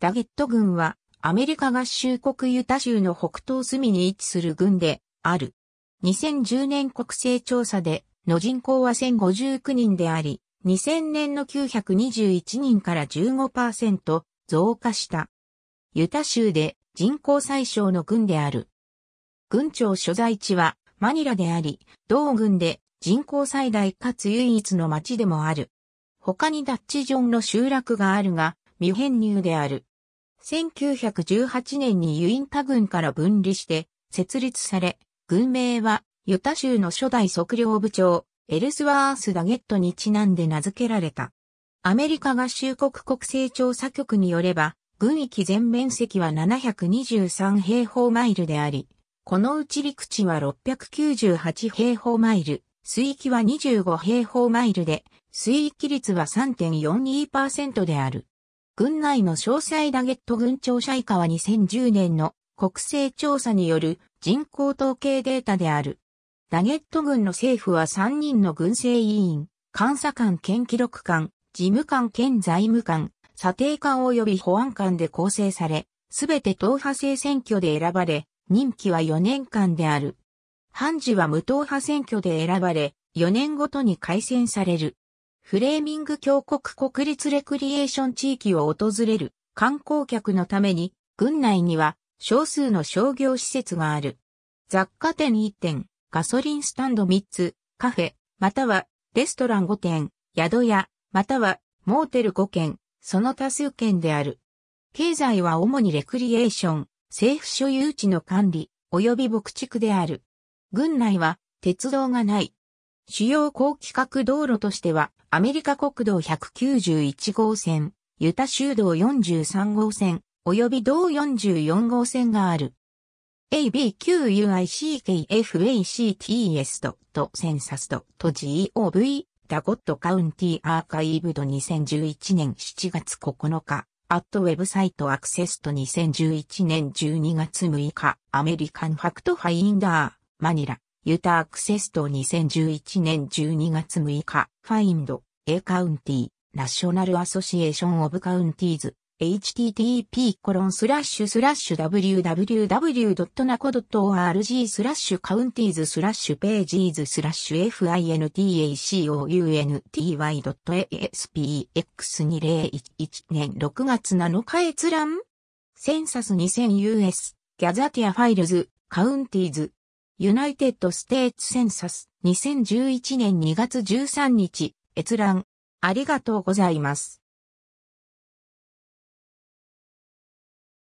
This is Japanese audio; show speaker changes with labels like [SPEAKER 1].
[SPEAKER 1] ダゲット軍はアメリカ合衆国ユタ州の北東隅に位置する軍である。2010年国勢調査での人口は1059人であり、2000年の921人から15%増加した。ユタ州で人口最小の軍である。軍庁所在地はマニラであり、同軍で人口最大かつ唯一の町でもある。他にダッチジョンの集落があるが、未編入である。1918年にユインタ軍から分離して設立され、軍名はユタ州の初代測量部長、エルスワース・ダゲットにちなんで名付けられた。アメリカ合衆国国勢調査局によれば、軍域全面積は723平方マイルであり、このうち陸地は698平方マイル、水域は25平方マイルで、水域率は3.42%である。軍内の詳細ダゲット軍庁舎以下は2010年の国勢調査による人口統計データである。ダゲット軍の政府は3人の軍政委員、監査官兼記録官、事務官兼財務官、査定官及び保安官で構成され、すべて党派制選挙で選ばれ、任期は4年間である。判事は無党派選挙で選ばれ、4年ごとに改選される。フレーミング峡谷国立レクリエーション地域を訪れる観光客のために、郡内には少数の商業施設がある。雑貨店1店、ガソリンスタンド3つ、カフェ、またはレストラン5店、宿屋、またはモーテル5軒、その多数軒である。経済は主にレクリエーション、政府所有地の管理、及び牧畜である。郡内は鉄道がない。主要高規格道路としては、アメリカ国道191号線、ユタ州道43号線、及び道44号線がある。ABQUICKFACTS と、と、センサスと、と GOV、ダゴットカウンティアーカイブド2011年7月9日、アットウェブサイトアクセスと2011年12月6日、アメリカンファクトファインダー、マニラ。ユタアクセスと2011年12月6日、ファインド、A カウンティ、ナショナルアソシエーションオブカウンティーズ、http コロンスラッシュスラッシュ www.naco.org スラッシュカウンティーズスラッシュページーズスラッシュ fintacounty.aspx2011 年6月7日閲覧センサス 2000US ギャザティアファイルズカウンティーズユナイテッド・ステーツ・センサス2011年2月13日閲覧ありがとうございます。